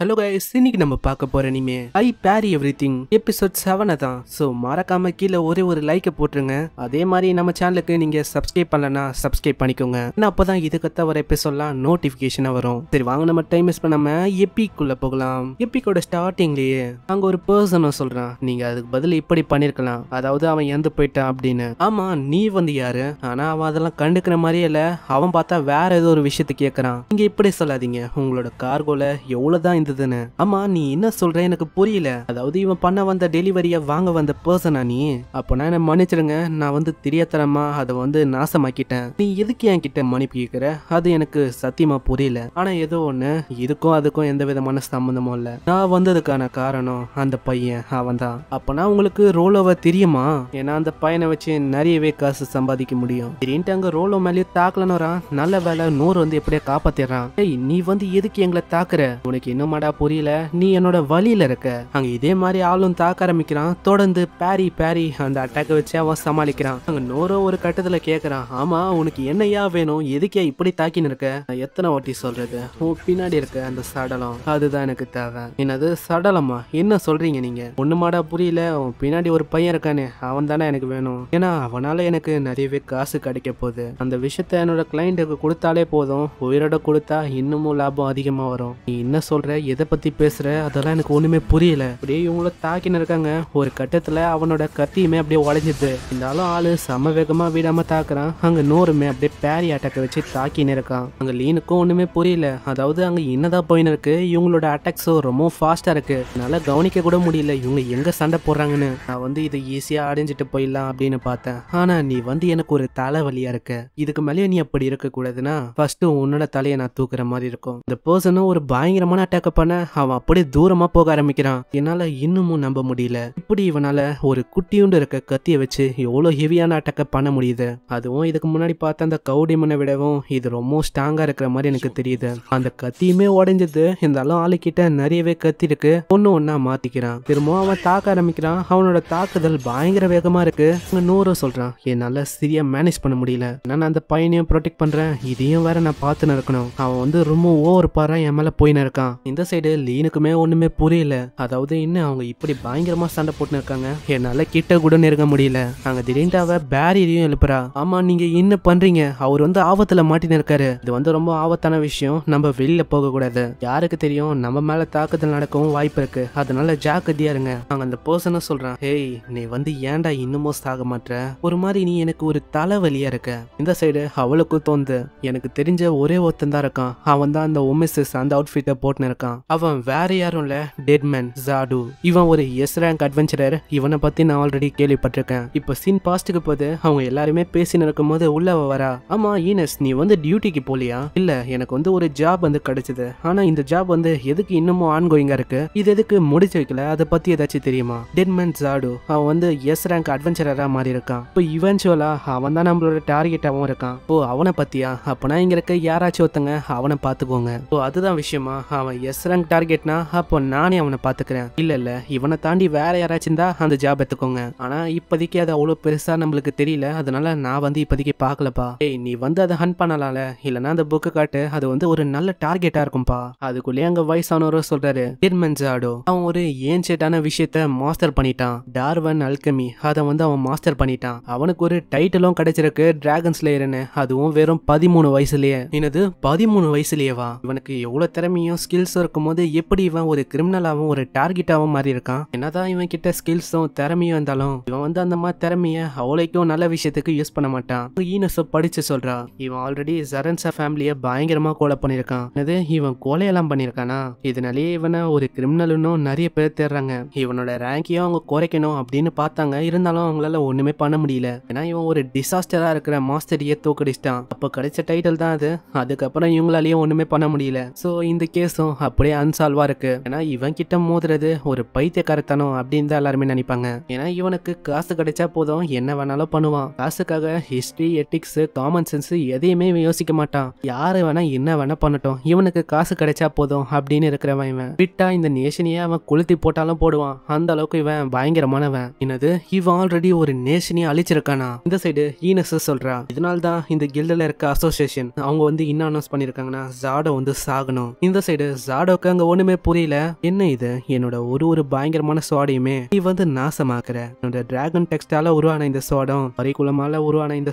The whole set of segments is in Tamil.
ஹலோ கைஸ் இன்னைக்கு நம்ம பார்க்க போற இனிமே ஐ பேரி எவ்ரி திங் எபிசோட் செவனை தான் ஸோ மறக்காம கீழே ஒரே ஒரு லைக்கை போட்டுருங்க அதே மாதிரி நம்ம சேனலுக்கு நீங்க சப்ஸ்கிரைப் பண்ணலன்னா சப்ஸ்கிரைப் பண்ணிக்கோங்க ஏன்னா அப்போதான் இதுக்கத்த வர எபிசோட்லாம் நோட்டிபிகேஷனா வரும் சரி வாங்க நம்ம டைம் மிஸ் பண்ணாம எப்பிக்குள்ள போகலாம் எப்பிக்கோட ஸ்டார்டிங்லயே அங்க ஒரு பர்சன சொல்றான் நீங்க அதுக்கு பதில் இப்படி பண்ணிருக்கலாம் அதாவது அவன் இறந்து போயிட்டான் அப்படின்னு ஆமா நீ வந்து யாரு ஆனா அவன் அதெல்லாம் கண்டுக்கிற மாதிரியே இல்ல அவன் பார்த்தா வேற ஏதோ ஒரு விஷயத்தை கேட்கறான் நீங்க இப்படி சொல்லாதீங்க உங்களோட கார்கோல எவ்வளவுதான் இருந்ததுன்னு அம்மா நீ என்ன சொல்ற எனக்கு புரியல அதாவது இவன் பண்ண வந்த டெலிவரிய வாங்க வந்த பர்சனா நீ அப்பனா என்ன மன்னிச்சிடுங்க நான் வந்து தெரியத்தனமா அதை வந்து நாசமாக்கிட்டேன் நீ எதுக்கு என் கிட்ட மன்னிப்பு கேட்கிற அது எனக்கு சத்தியமா புரியல ஆனா ஏதோ ஒண்ணு இதுக்கும் அதுக்கும் எந்த விதமான சம்பந்தமும் இல்ல நான் வந்ததுக்கான காரணம் அந்த பையன் அவன் தான் அப்பனா உங்களுக்கு ரோலோவை தெரியுமா ஏன்னா அந்த பையனை வச்சு நிறையவே காசு சம்பாதிக்க முடியும் திடீர்னு அங்க ரோலோ மேலேயே தாக்கலன்னு நல்ல வேலை நூறு வந்து எப்படியா காப்பாத்திடுறான் நீ வந்து எதுக்கு எங்களை தாக்குற உனக்கு இன்னும் ஆமாடா புரியல நீ என்னோட வழியில இருக்க அங்க இதே மாதிரி ஆளும் தாக்க ஆரம்பிக்கிறான் தொடர்ந்து பேரி பேரி அந்த அட்டாக்கை வச்சு அவன் சமாளிக்கிறான் அங்க நோரோ ஒரு கட்டத்துல கேக்குறான் ஆமா உனக்கு என்னையா வேணும் எதுக்கே இப்படி தாக்கின்னு இருக்க எத்தனை வாட்டி சொல்றது உன் பின்னாடி இருக்க அந்த சடலம் அதுதான் எனக்கு தேவை என்னது சடலமா என்ன சொல்றீங்க நீங்க மாடா புரியல உன் பின்னாடி ஒரு பையன் இருக்கானே அவன் தானே எனக்கு வேணும் ஏன்னா அவனால எனக்கு நிறையவே காசு கிடைக்க போகுது அந்த விஷயத்த என்னோட கிளைண்ட்டுக்கு கொடுத்தாலே போதும் உயிரோட கொடுத்தா இன்னமும் லாபம் அதிகமா வரும் நீ என்ன சொல்ற எதை பற்றி பேசுகிற அதெல்லாம் எனக்கு ஒன்றுமே புரியல அப்படியே இவங்கள தாக்கின்னு இருக்காங்க ஒரு கட்டத்தில் அவனோட கத்தியுமே அப்படியே உடஞ்சிது இருந்தாலும் ஆள் சம வேகமா விடாமல் தாக்குறான் அங்கே நூறுமே அப்படியே பேரி அட்டாக்கை வச்சு தாக்கின்னு இருக்கான் அங்கே லீனுக்கும் ஒன்றுமே புரியல அதாவது அங்கே என்னதான் போயின்னு இருக்கு இவங்களோட அட்டாக்ஸும் ரொம்ப ஃபாஸ்ட்டாக இருக்குது என்னால் கவனிக்க கூட முடியல இவங்க எங்கே சண்டை போடுறாங்கன்னு நான் வந்து இதை ஈஸியாக அடைஞ்சிட்டு போயிடலாம் அப்படின்னு பார்த்தேன் ஆனால் நீ வந்து எனக்கு ஒரு தலைவலியாக இருக்க இதுக்கு மேலேயே நீ அப்படி இருக்கக்கூடாதுன்னா ஃபர்ஸ்ட் உன்னோட தலையை நான் தூக்குற மாதிரி இருக்கும் இந்த பர்சனும் ஒரு பயங்கரமான அட்டாக்க பண்ண அவன் அப்படியே தூரமா போக ஆரம்பிக்கிறான் என்னால இன்னமும் நம்ப முடியல இப்படி இவனால ஒரு குட்டியுண்டு இருக்க கத்தியை வச்சு எவ்வளோ ஹெவியான அட்டாக்க பண்ண முடியுது அதுவும் இதுக்கு முன்னாடி பார்த்த அந்த கவுடிமனை விடவும் இது ரொம்ப ஸ்ட்ராங்கா இருக்கிற மாதிரி எனக்கு தெரியுது அந்த கத்தியுமே உடைஞ்சது இருந்தாலும் ஆளுக்கிட்ட நிறையவே கத்தி இருக்கு ஒன்னு ஒன்னா மாத்திக்கிறான் திரும்பவும் அவன் தாக்க ஆரம்பிக்கிறான் அவனோட தாக்குதல் பயங்கர வேகமா இருக்கு நூறு சொல்றான் என்னால சரியா மேனேஜ் பண்ண முடியல நான் அந்த பையனையும் ப்ரொடெக்ட் பண்றேன் இதையும் வேற நான் பார்த்து நடக்கணும் அவன் வந்து ரொம்ப ஓவர் பாரா என் மேல போயின்னு இருக்கான் இந்த சைடு லீனுக்குமே ஒண்ணுமே புரியல அதாவது இன்னும் அவங்க இப்படி பயங்கரமா சண்டை போட்டு இருக்காங்க என்னால கிட்ட கூட நெருங்க முடியல அங்க திடீர்னு அவ பேரியரையும் எழுப்புறா ஆமா நீங்க என்ன பண்றீங்க அவர் வந்து ஆபத்துல மாட்டின்னு இருக்காரு இது வந்து ரொம்ப ஆபத்தான விஷயம் நம்ம வெளியில போக கூடாது யாருக்கு தெரியும் நம்ம மேல தாக்குதல் நடக்கவும் வாய்ப்பு இருக்கு அதனால ஜாக்கிரதையா இருங்க அங்க அந்த பர்சன சொல்றான் ஹேய் நீ வந்து ஏன்டா இன்னமும் சாக மாட்ட ஒரு மாதிரி நீ எனக்கு ஒரு தலைவலியா இருக்க இந்த சைடு அவளுக்கும் தோந்து எனக்கு தெரிஞ்ச ஒரே ஒருத்தன் தான் இருக்கான் அவன் தான் அந்த ஒமிசஸ் அந்த அவுட்ஃபிட்டை போட்டுன்னு இருக்கான் அவன் வேற யாரும் இல்ல டெட்மேன் ஜாடு இவன் ஒரு எஸ் ரேங்க் அட்வென்ச்சரர் இவனை பத்தி நான் ஆல்ரெடி கேள்விப்பட்டிருக்கேன் இப்ப சீன் பாஸ்டுக்கு போது அவங்க எல்லாருமே பேசி நடக்கும் போது உள்ள வரா ஆமா ஈனஸ் நீ வந்து டியூட்டிக்கு போலியா இல்ல எனக்கு வந்து ஒரு ஜாப் வந்து கிடைச்சது ஆனா இந்த ஜாப் வந்து எதுக்கு இன்னமும் ஆன்கோயிங்கா இருக்கு இது எதுக்கு முடிச்சு வைக்கல அதை பத்தி ஏதாச்சும் தெரியுமா டெட்மேன் ஜாடு அவன் வந்து எஸ் ரேங்க் அட்வென்ச்சரரா மாறி இருக்கான் இப்போ இவென்ச்சுவலா அவன் தான் நம்மளோட டார்கெட்டாவும் இருக்கான் ஓ அவனை பத்தியா அப்பனா இங்க இருக்க யாராச்சும் ஒருத்தங்க அவனை பார்த்துக்கோங்க ஓ அதுதான் விஷயமா அவன் எஸ் எஸ் ரேங்க் டார்கெட்னா அப்போ நானே அவனை பாத்துக்கிறேன் இல்ல இல்ல இவனை தாண்டி வேற யாராச்சும் இருந்தா அந்த ஜாப் எடுத்துக்கோங்க ஆனா இப்போதைக்கு அது அவ்வளோ பெருசா நம்மளுக்கு தெரியல அதனால நான் வந்து இப்போதைக்கு பார்க்கலப்பா ஏய் நீ வந்து அதை ஹன் பண்ணலாம்ல இல்லைன்னா அந்த புக்கு காட்டு அது வந்து ஒரு நல்ல டார்கெட்டா இருக்கும்பா அதுக்குள்ளேயே அங்க வயசானவரோ சொல்றாரு டிர்மென்ஜாடோ அவன் ஒரு ஏன்ஷியட்டான விஷயத்த மாஸ்டர் பண்ணிட்டான் டார்வன் அல்கமி அதை வந்து அவன் மாஸ்டர் பண்ணிட்டான் அவனுக்கு ஒரு டைட்டிலும் கிடைச்சிருக்கு டிராகன் ஸ்லேயர்னு அதுவும் வெறும் பதிமூணு வயசுலயே என்னது பதிமூணு வயசுலயேவா இவனுக்கு எவ்வளவு திறமையும் ஸ்கில்ஸும் இருக்கும்போது எப்படி இவன் ஒரு கிரிமினலாகவும் ஒரு டார்கெட்டாகவும் மாறி இருக்கான் என்னதான் இவன் கிட்ட ஸ்கில்ஸும் திறமையும் இருந்தாலும் இவன் வந்து அந்த மாதிரி திறமைய அவளைக்கும் நல்ல விஷயத்துக்கு யூஸ் பண்ண மாட்டான் ஈனஸோ படிச்சு சொல்றா இவன் ஆல்ரெடி ஜரன்சா ஃபேமிலிய பயங்கரமா கொலை பண்ணிருக்கான் அது இவன் கொலையெல்லாம் பண்ணிருக்கானா இதனாலேயே இவனை ஒரு கிரிமினலுன்னு நிறைய பேர் தேடுறாங்க இவனோட ரேங்கையும் அவங்க குறைக்கணும் அப்படின்னு பார்த்தாங்க இருந்தாலும் அவங்களால ஒண்ணுமே பண்ண முடியல ஏன்னா இவன் ஒரு டிசாஸ்டரா இருக்கிற மாஸ்டரியை தூக்கடிச்சிட்டான் அப்போ கிடைச்ச டைட்டில் தான் அது அதுக்கப்புறம் இவங்களாலேயும் ஒண்ணுமே பண்ண முடியல ஸோ இந்த கேஸும் அப்படியே அன்சால்வா இருக்கு ஏன்னா இவன் கிட்ட மோதுறது ஒரு பைத்தியக்காரத்தனம் அப்படின்னு தான் எல்லாருமே நினைப்பாங்க ஏன்னா இவனுக்கு காசு கிடைச்சா போதும் என்ன வேணாலும் பண்ணுவான் காசுக்காக ஹிஸ்டரி எட்டிக்ஸ் காமன் சென்ஸ் எதையுமே யோசிக்க மாட்டான் யாரு வேணா என்ன வேணா பண்ணட்டும் இவனுக்கு காசு கிடைச்சா போதும் அப்படின்னு இருக்கிறவன் இவன் விட்டா இந்த நேஷனையே அவன் கொளுத்தி போட்டாலும் போடுவான் அந்த அளவுக்கு இவன் பயங்கரமானவன் என்னது இவன் ஆல்ரெடி ஒரு நேஷனையே அழிச்சிருக்கானா இந்த சைடு ஈனஸ் சொல்றா இதனால்தான் இந்த கில்டில் இருக்க அசோசியேஷன் அவங்க வந்து என்ன அனௌன்ஸ் பண்ணிருக்காங்கன்னா ஜாடோ வந்து சாகணும் இந்த சைடு ஜாடோ ஷாடோக்கு அங்க ஒண்ணுமே புரியல என்ன இது என்னோட ஒரு ஒரு பயங்கரமான சுவாடையுமே நீ வந்து நாசமாக்குற என்னோட டிராகன் டெக்ஸ்டால உருவான இந்த சுவாடம் பரிகுலமால உருவான இந்த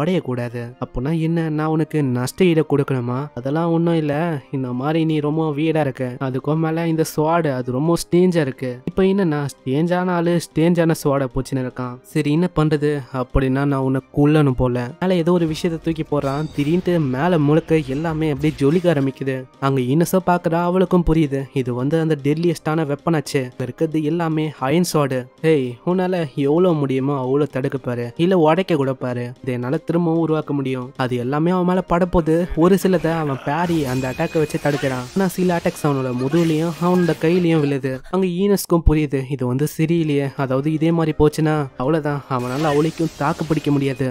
உடைய கூடாது அப்படின்னா என்ன நான் உனக்கு நஷ்ட ஈடு கொடுக்கணுமா அதெல்லாம் ஒண்ணும் இல்ல இந்த மாதிரி நீ ரொம்ப வீடா இருக்க அதுக்கும் மேல இந்த சுவாடு அது ரொம்ப ஸ்டேஞ்சா இருக்கு இப்போ நான் ஸ்டேஞ்சான ஆளு ஸ்டேஞ்சான சுவாட போச்சுன்னு இருக்கான் சரி என்ன பண்றது அப்படின்னா நான் உனக்கு உள்ளனும் போல மேல ஏதோ ஒரு விஷயத்த தூக்கி போடுறான் திடீர்னு மேல முழுக்க எல்லாமே அப்படியே ஜொலிக்க ஆரம்பிக்குது அங்க இன்னசோ பாக்குற பார்க்குற அவளுக்கும் புரியுது இது வந்து அந்த டெட்லியஸ்டான வெப்பனாச்சு இருக்கிறது எல்லாமே சாடு ஹேய் உன்னால எவ்வளோ முடியுமோ அவ்வளோ பாரு இல்லை உடைக்க கொடுப்பாரு இதை என்னால் திரும்பவும் உருவாக்க முடியும் அது எல்லாமே அவன் மேல படப்போது ஒரு சிலதை அவன் பேரி அந்த அட்டாக்கை வச்சு தடுக்கிறான் ஆனால் சில அட்டாக்ஸ் அவனோட முதுகுலையும் அவனோட கையிலையும் விழுது அவங்க ஈனஸ்க்கும் புரியுது இது வந்து சிறியிலேயே அதாவது இதே மாதிரி போச்சுன்னா அவ்வளவுதான் அவனால் அவளைக்கும் தாக்கு பிடிக்க முடியாது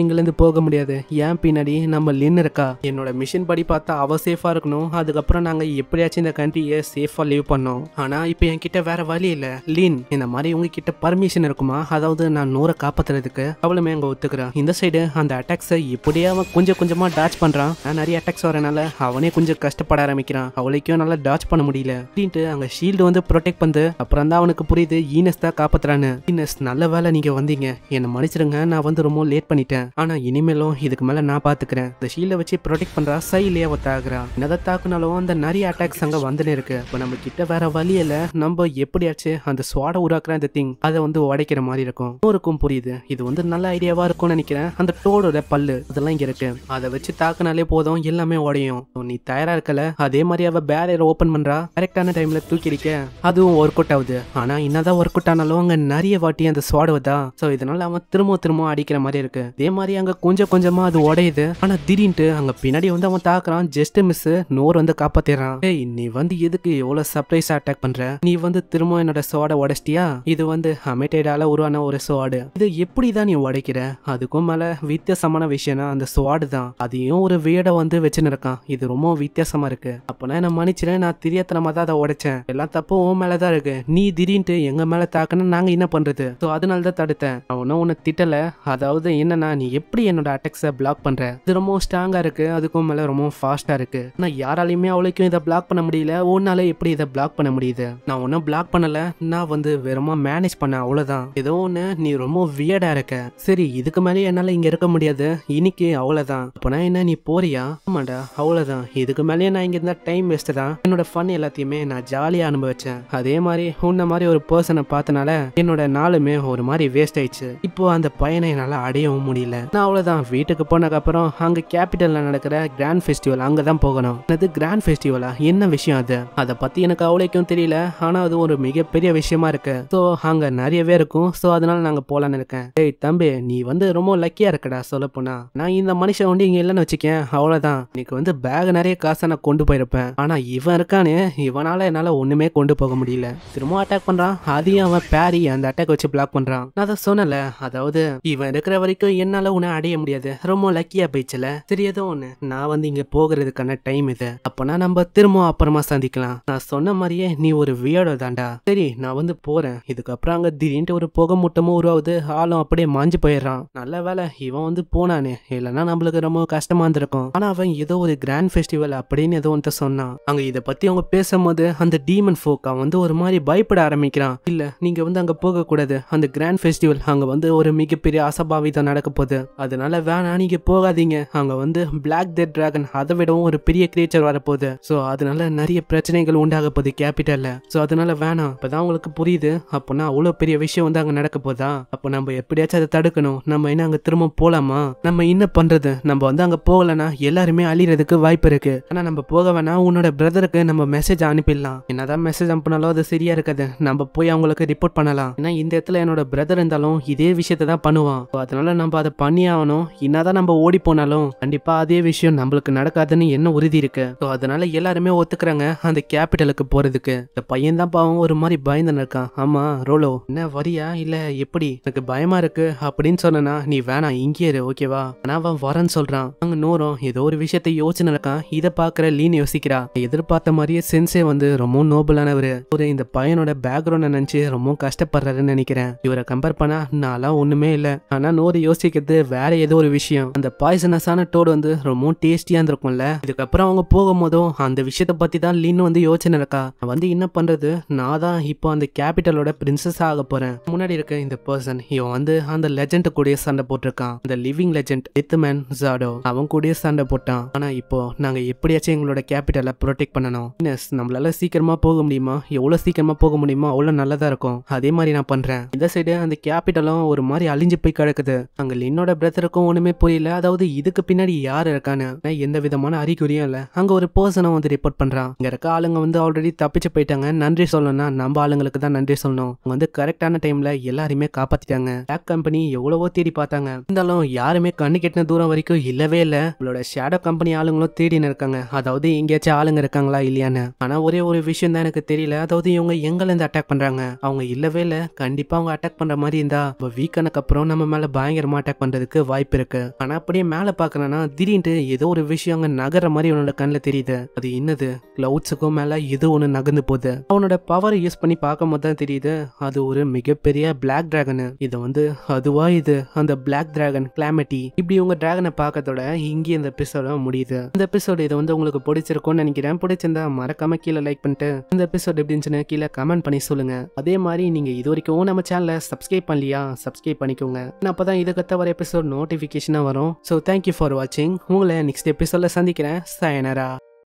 இங்க இருந்து போக முடியாது ஏன் பின்னாடி நம்ம லின் இருக்கா என்னோட மிஷின் படி பார்த்தா அவ சேஃபாக இருக்கணும் அதுக்கப்புறம் நாங்கள் எப்படியாச்சும் இந்த கண்ட்ரியை சேஃபாக லீவ் பண்ணோம் ஆனால் இப்போ என்கிட்ட வேற வழி இல்லை லீன் இந்த மாதிரி உங்ககிட்ட பர்மிஷன் இருக்குமா அதாவது நான் நூறை காப்பாத்துறதுக்கு அவளுமே அங்கே ஒத்துக்கிறான் இந்த சைடு அந்த அட்டாக்ஸை இப்படியே அவன் கொஞ்சம் கொஞ்சமாக டாச் பண்ணுறான் நான் நிறைய அட்டாக்ஸ் வரனால அவனே கொஞ்சம் கஷ்டப்பட ஆரம்பிக்கிறான் அவளைக்கும் நல்லா டாச் பண்ண முடியல அப்படின்ட்டு அங்கே ஷீல்டு வந்து ப்ரொடெக்ட் பண்ணு அப்புறம் தான் அவனுக்கு புரியுது ஈனஸ் தான் காப்பாத்துறான்னு ஈனஸ் நல்ல வேலை நீங்கள் வந்தீங்க என்னை மன்னிச்சிருங்க நான் வந்து ரொம்ப லேட் பண்ணிட்டேன் ஆனால் இனிமேலும் இதுக்கு மேலே நான் பார்த்துக்கிறேன் இந்த ஷீல்டை வச்சு ப்ரொடெக்ட் பண்ணுறா சைலேயே அவ தாக்குறா என்னதான் தாக்குனாலும் அந்த நிறைய அட்டாக்ஸ் அங்கே வந்துன்னு இருக்கு இப்போ நம்ம கிட்ட வேற வழி இல்லை நம்ம எப்படியாச்சு அந்த சுவாடை உருவாக்குற அந்த திங் அதை வந்து உடைக்கிற மாதிரி இருக்கும் இன்னொருக்கும் புரியுது இது வந்து நல்ல ஐடியாவா இருக்கும்னு நினைக்கிறேன் அந்த டோடோட பல்லு அதெல்லாம் இங்க இருக்கு அதை வச்சு தாக்குனாலே போதும் எல்லாமே உடையும் நீ தயாரா இருக்கல அதே மாதிரி அவ பேரியர் ஓப்பன் பண்றா கரெக்டான டைம்ல தூக்கி அடிக்க அதுவும் ஒர்க் அவுட் ஆகுது ஆனா என்னதான் ஒர்க் அவுட் ஆனாலும் அங்க நிறைய வாட்டி அந்த சுவாடு வருதா ஸோ இதனால அவன் திரும்ப திரும்ப அடிக்கிற மாதிரி இருக்கு அதே மாதிரி அங்க கொஞ்சம் கொஞ்சமா அது உடையுது ஆனா திடீர்னு அங்க பின்னாடி வந்து அவன் தாக்குறான் ஜஸ்ட் மிஸ் நோர் வந்து காப்பாத்திடுறான் ஏய் நீ வந்து எதுக்கு எவ்வளவு சர்ப்ரைஸா அட்டாக் பண்ற நீ வந்து திரும்ப என்னோட சோட உடச்சிட்டியா இது வந்து அமைட்டேடால உருவான ஒரு சுவாடு இது எப்படிதான் நீ உடைக்கிற அதுக்கும் மேல வித்தியாசமான விஷயம்னா அந்த சுவாடு தான் அதையும் ஒரு வீடை வந்து வச்சுன்னு இருக்கான் இது ரொம்ப வித்தியாசமா இருக்கு அப்பனா என்ன மன்னிச்சிடேன் நான் திரியத்தனமா தான் அதை உடைச்சேன் எல்லாம் தப்பு உன் மேலதான் இருக்கு நீ திடீர்னு எங்க மேல தாக்கணும் நாங்க என்ன பண்றது ஸோ அதனால தான் தடுத்தேன் அவனும் உன்னை திட்டல அதாவது என்னன்னா நீ எப்படி என்னோட அட்டாக்ஸை பிளாக் பண்ற இது ரொம்ப ஸ்ட்ராங்கா இருக்கு அதுக்கும் மேல ரொம்ப ஃபாஸ்டா இருக்கு நான் யாராலையுமே அவளுக்கும் இதை பிளாக் பண்ண முடியல உன்னால எப்படி இதை பிளாக் பண்ண முடியுது நான் ஒன்றும் பிளாக் பண்ணல நான் வந்து வெறுமா மேனேஜ் பண்ண அவ்வளவுதான் ஏதோ ஒன்று நீ ரொம்ப வியடா இருக்க சரி இதுக்கு மேலே என்னால் இங்கே இருக்க முடியாது இன்னைக்கு அவ்வளவுதான் அப்பனா என்ன நீ போறியா ஆமாடா அவ்வளவுதான் இதுக்கு மேலேயே நான் இங்கே இருந்தால் டைம் வேஸ்ட் தான் என்னோட ஃபன் எல்லாத்தையுமே நான் ஜாலியாக அனுபவிச்சேன் அதே மாதிரி உன்ன மாதிரி ஒரு பர்சனை பார்த்தனால என்னோட நாளுமே ஒரு மாதிரி வேஸ்ட் ஆயிடுச்சு இப்போ அந்த பையனை என்னால் அடையவும் முடியல நான் அவ்வளவுதான் வீட்டுக்கு போனதுக்கப்புறம் அங்கே கேபிட்டலில் நடக்கிற கிராண்ட் ஃபெஸ்டிவல் அங்கே தான் போகணும் அது கிராண்ட் ஃபெஸ்டிவலா என்ன விஷயம் அது அதை பத்தி எனக்கு அவ்வளோக்கும் தெரியல ஆனா அது ஒரு மிகப்பெரிய விஷயமா இருக்கு ஸோ நிறைய நிறையவே இருக்கும் ஸோ அதனால நாங்க போகலான்னு இருக்கேன் டேய் தம்பி நீ வந்து ரொம்ப லக்கியா இருக்கடா சொல்லப்போனா நான் இந்த மனுஷன் வந்து இங்க இல்லைன்னு வச்சுக்கேன் அவ்வளவுதான் இன்னைக்கு வந்து பேக் நிறைய காசை நான் கொண்டு போயிருப்பேன் ஆனா இவன் இருக்கானு இவனால என்னால ஒண்ணுமே கொண்டு போக முடியல திரும்ப அட்டாக் பண்றான் அதையும் அவன் பேரி அந்த அட்டாக் வச்சு பிளாக் பண்றான் நான் அதை சொன்னல அதாவது இவன் இருக்கிற வரைக்கும் என்னால உன்னை அடைய முடியாது ரொம்ப லக்கியா போயிச்சல சரி ஏதோ நான் வந்து இங்க போகிறதுக்கான டைம் இது அப்பனா நம்ம திரும்பவும் அப்புறமா சந்திக்கலாம் நான் சொன்ன மாதிரியே நீ ஒரு வியோட தாண்டா சரி நான் வந்து போறேன் இதுக்கப்புறம் அங்க திடீர்னு ஒரு புக மூட்டமும் உருவாகுது ஆளும் அப்படியே மாஞ்சு போயிடுறான் நல்ல வேலை இவன் வந்து போனானே இல்லைன்னா நம்மளுக்கு ரொம்ப கஷ்டமா இருந்திருக்கும் ஆனா அவன் ஏதோ ஒரு கிராண்ட் ஃபெஸ்டிவல் அப்படின்னு ஏதோ ஒன்று சொன்னான் அங்க இதை பத்தி அவங்க பேசும்போது அந்த டீமன் ஃபோக்கா வந்து ஒரு மாதிரி பயப்பட ஆரம்பிக்கிறான் இல்ல நீங்க வந்து அங்க போக கூடாது அந்த கிராண்ட் ஃபெஸ்டிவல் அங்க வந்து ஒரு மிகப்பெரிய அசபாவிதம் நடக்க போகுது அதனால வேணா நீங்க போகாதீங்க அங்க வந்து பிளாக் டெட் டிராகன் அதை விடவும் ஒரு பெரிய கிரியேச்சர் வரப்போகுது ஸோ அதனால நிறைய பிரச்சனைகள் உண்டாக போகுது கேபிட்டல்ல ஸோ அதனால வேணாம் இப்போதான் உங்களுக்கு புரியுது அப்போனா அவ்வளோ பெரிய விஷயம் வந்து அங்கே நடக்க போதா அப்போ நம்ம எப்படியாச்சும் அதை தடுக்கணும் நம்ம என்ன அங்கே திரும்ப போகலாமா நம்ம என்ன பண்ணுறது நம்ம வந்து அங்கே போகலன்னா எல்லாருமே அழிகிறதுக்கு வாய்ப்பு இருக்கு ஆனால் நம்ம போக வேணா உன்னோட பிரதருக்கு நம்ம மெசேஜ் அனுப்பிடலாம் என்னதான் மெசேஜ் அனுப்பினாலும் அது சரியா இருக்காது நம்ம போய் அவங்களுக்கு ரிப்போர்ட் பண்ணலாம் ஏன்னா இந்த இடத்துல என்னோட பிரதர் இருந்தாலும் இதே விஷயத்தை தான் பண்ணுவான் அதனால நம்ம அதை பண்ணி ஆகணும் என்னதான் நம்ம ஓடி போனாலும் கண்டிப்பாக அதே விஷயம் நம்மளுக்கு நடக்காதுன்னு என்ன உறுதி இருக்கு ஸோ அதனால எல்லாருமே எல்லாருமே ஒத்துக்கிறாங்க அந்த கேபிட்டலுக்கு போறதுக்கு இந்த பையன் தான் பாவம் ஒரு மாதிரி பயந்து இருக்கான் ஆமா ரோலோ என்ன வரியா இல்ல எப்படி எனக்கு பயமா இருக்கு அப்படின்னு சொன்னா நீ வேணாம் இங்கே இரு ஓகேவா ஆனா அவன் வரேன்னு சொல்றான் அங்க நோரம் ஏதோ ஒரு விஷயத்த யோசிச்சு இருக்கான் இதை பாக்குற லீன் யோசிக்கிறா எதிர்பார்த்த மாதிரியே சென்சே வந்து ரொம்ப நோபலானவர் ஒரு இந்த பையனோட பேக்ரவுண்ட் நினைச்சு ரொம்ப கஷ்டப்படுறாருன்னு நினைக்கிறேன் இவரை கம்பேர் பண்ணா நான்லாம் ஒண்ணுமே இல்ல ஆனா நோரு யோசிக்கிறது வேற ஏதோ ஒரு விஷயம் அந்த பாய்சனஸான டோடு வந்து ரொம்ப டேஸ்டியா இருந்திருக்கும்ல இதுக்கப்புறம் அவங்க போகும்போதும் அந்த விஷயத்தை பற்றி தான் லீன் வந்து யோசனை இருக்கா வந்து என்ன பண்ணுறது நான் தான் இப்போ அந்த கேபிட்டலோட பிரின்சஸ் ஆக போகிறேன் முன்னாடி இருக்க இந்த பர்சன் இவன் வந்து அந்த லெஜண்ட் கூடயே சண்டை போட்டிருக்கான் அந்த லிவிங் லெஜண்ட் டெத் மேன் ஜாடோ அவன் கூடயே சண்டை போட்டான் ஆனால் இப்போ நாங்கள் எப்படியாச்சும் எங்களோட கேபிட்டலை ப்ரொடெக்ட் பண்ணணும் நம்மளால சீக்கிரமாக போக முடியுமா எவ்வளோ சீக்கிரமாக போக முடியுமா அவ்வளோ நல்லதாக இருக்கும் அதே மாதிரி நான் பண்ணுறேன் இந்த சைடு அந்த கேபிட்டலும் ஒரு மாதிரி அழிஞ்சு போய் கிடக்குது அங்கே லின்னோட பிரதருக்கும் ஒன்றுமே புரியல அதாவது இதுக்கு பின்னாடி யார் இருக்கான்னு எந்த விதமான அறிகுறியும் இல்லை அங்கே ஒரு பர்சனை வந்து ரிப்போர்ட் பண்ணுறான் இங்கே இருக்க ஆளுங்க வந்து ஆல்ரெடி தப்பிச்சு போயிட்டாங்க நன்றி சொல்லணும்னா நம்ம ஆளுங்களுக்கு தான் நன்றி சொல்லணும் அவங்க வந்து கரெக்டான டைமில் எல்லாருமே காப்பாற்றிட்டாங்க பேக் கம்பெனி எவ்வளவோ தேடி பார்த்தாங்க இருந்தாலும் யாருமே கண்ணு கெட்டின தூரம் வரைக்கும் இல்லவே இல்லை உங்களோட ஷேடோ கம்பெனி ஆளுங்களும் தேடினு இருக்காங்க அதாவது எங்கேயாச்சும் ஆளுங்க இருக்காங்களா இல்லையான்னு ஆனால் ஒரே ஒரு விஷயம் தான் எனக்கு தெரியல அதாவது இவங்க எங்கேருந்து அட்டாக் பண்ணுறாங்க அவங்க இல்லவே இல்லை கண்டிப்பாக அவங்க அட்டாக் பண்ணுற மாதிரி இருந்தா இப்போ வீக்கானக்கு அப்புறம் நம்ம மேலே பயங்கரமாக அட்டாக் பண்ணுறதுக்கு வாய்ப்பு இருக்கு ஆனால் அப்படியே மேலே பார்க்குறேன்னா திடீர்னு ஏதோ ஒரு விஷயம் அங்கே நகர மாதிரி உன்னோட கண்ணில் தெரியுது அது இன்னும் என்னது கிளவுட்ஸுக்கும் மேலே இது ஒன்று நகர்ந்து போகுது அவனோட பவரை யூஸ் பண்ணி பார்க்கும் போது தான் தெரியுது அது ஒரு மிகப்பெரிய பிளாக் டிராகனு இதை வந்து அதுவா இது அந்த பிளாக் டிராகன் கிளாமிட்டி இப்படி உங்க டிராகனை பார்க்கறதோட இங்கே இந்த எபிசோட முடியுது இந்த எபிசோடு இது வந்து உங்களுக்கு பிடிச்சிருக்கும்னு நினைக்கிறேன் பிடிச்சிருந்தா மறக்காம கீழே லைக் பண்ணிட்டு இந்த எபிசோட் எப்படி இருந்துச்சுன்னு கீழே கமெண்ட் பண்ணி சொல்லுங்க அதே மாதிரி நீங்க இது வரைக்கும் நம்ம சேனலை சப்ஸ்கிரைப் பண்ணலையா சப்ஸ்கிரைப் பண்ணிக்கோங்க அப்பதான் இதுக்கத்த வர எபிசோட் நோட்டிபிகேஷனா வரும் ஸோ தேங்க்யூ ஃபார் வாட்சிங் உங்களை நெக்ஸ்ட் எபிசோட சந்திக்கிறேன் சயனரா